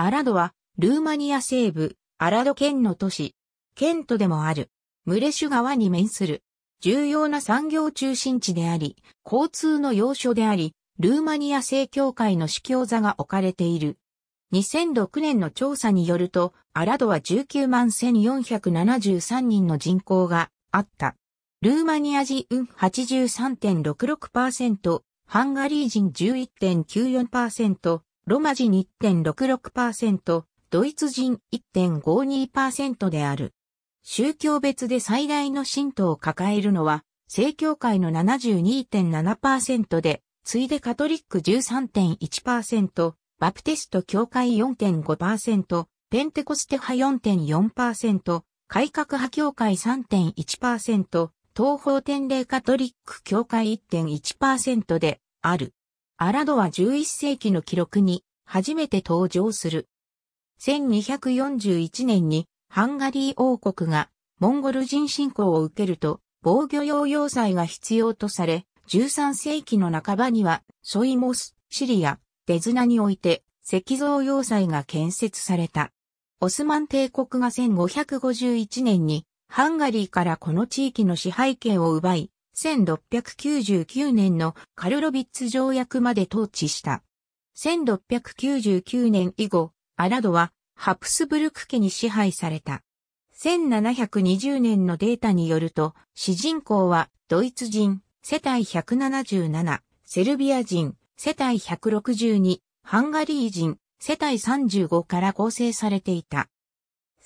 アラドは、ルーマニア西部、アラド県の都市、県都でもある、ムレシュ川に面する、重要な産業中心地であり、交通の要所であり、ルーマニア正教会の司教座が置かれている。2006年の調査によると、アラドは19万1473人の人口があった。ルーマニア人83.66%、ハンガリー人11.94%、ロマ人1.66%、ドイツ人1.52%である。宗教別で最大の信徒を抱えるのは、正教会の72.7%で、ついでカトリック13.1%、バプテスト教会4.5%、ペンテコステ派4.4%、改革派教会3.1%、東方天霊カトリック教会1.1%である。アラドは11世紀の記録に初めて登場する。1241年にハンガリー王国がモンゴル人侵攻を受けると防御用要塞が必要とされ、13世紀の半ばにはソイモス、シリア、デズナにおいて石像要塞が建設された。オスマン帝国が1551年にハンガリーからこの地域の支配権を奪い、1699年のカルロビッツ条約まで統治した。1699年以後、アラドはハプスブルク家に支配された。1720年のデータによると、主人公はドイツ人世帯177、セルビア人世帯162、ハンガリー人世帯35から構成されていた。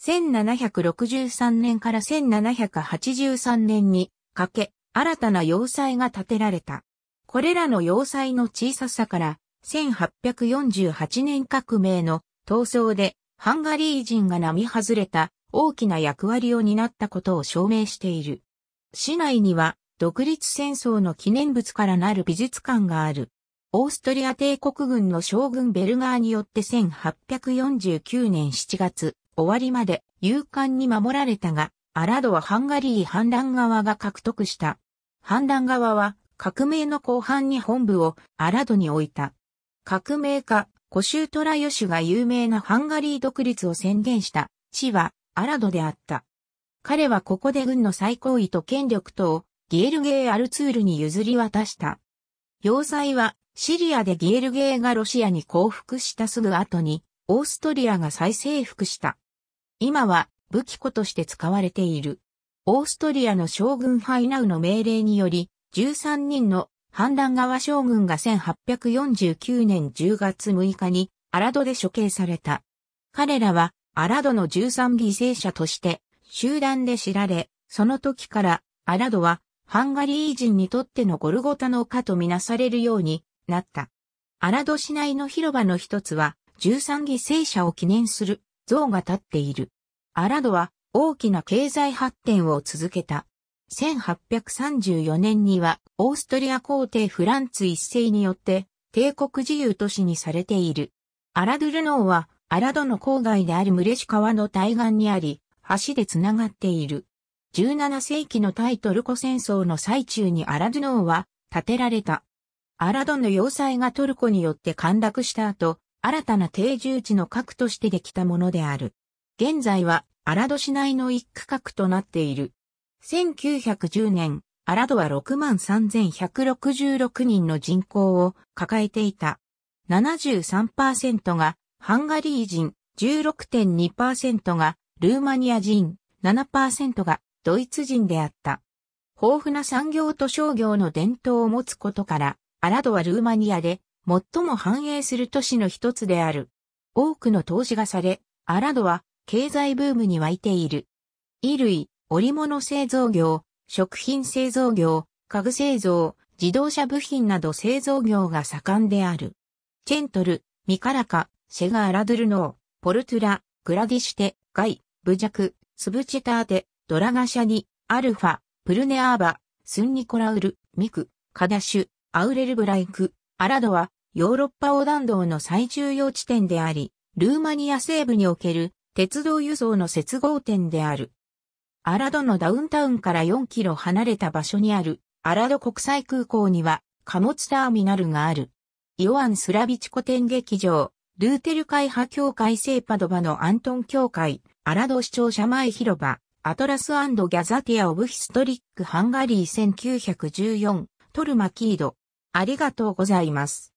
1763年から1783年にかけ、新たな要塞が建てられた。これらの要塞の小ささから、1848年革命の闘争でハンガリー人が並外れた大きな役割を担ったことを証明している。市内には独立戦争の記念物からなる美術館がある。オーストリア帝国軍の将軍ベルガーによって1849年7月終わりまで勇敢に守られたが、アラドはハンガリー反乱側が獲得した。反乱側は革命の後半に本部をアラドに置いた。革命家、コシュートラヨシュが有名なハンガリー独立を宣言した地はアラドであった。彼はここで軍の最高位と権力とをギエルゲー・アルツールに譲り渡した。要塞はシリアでギエルゲーがロシアに降伏したすぐ後にオーストリアが再征服した。今は武器庫として使われている。オーストリアの将軍ハイナウの命令により、13人の反乱側将軍が1849年10月6日にアラドで処刑された。彼らはアラドの13犠牲者として集団で知られ、その時からアラドはハンガリー人にとってのゴルゴタの丘とみなされるようになった。アラド市内の広場の一つは13犠牲者を記念する像が立っている。アラドは大きな経済発展を続けた。1834年にはオーストリア皇帝フランツ一世によって帝国自由都市にされている。アラドゥルノーはアラドの郊外であるムレシュ川の対岸にあり、橋でつながっている。17世紀の対トルコ戦争の最中にアラドゥノーは建てられた。アラドの要塞がトルコによって陥落した後、新たな定住地の核としてできたものである。現在は荒戸市内の一区画となっている。1910年、荒戸は63,166人の人口を抱えていた。73%がハンガリー人、16.2%がルーマニア人、7%がドイツ人であった。豊富な産業と商業の伝統を持つことから、アラドはルーマニアで最も繁栄する都市の一つである。多くの投資がされ、アラドは経済ブームに沸いている。衣類、織物製造業、食品製造業、家具製造、自動車部品など製造業が盛んである。チェントル、ミカラカ、シェガ・アラドゥルノー、ポルトゥラ、グラディシテ、ガイ、ブジャク、スブチェターテ、ドラガシャニ、アルファ、プルネアーバ、スンニコラウル、ミク、カダシュ、アウレルブライク、アラドは、ヨーロッパ横断道の最重要地点であり、ルーマニア西部における鉄道輸送の接合点である。アラドのダウンタウンから4キロ離れた場所にあるアラド国際空港には貨物ターミナルがある。イオアン・スラビチコ展劇場、ルーテル会派協会セーパドバのアントン協会、アラド市庁舎前広場、アトラスギャザティア・オブ・ヒストリック・ハンガリー1914、トルマキード。ありがとうございます。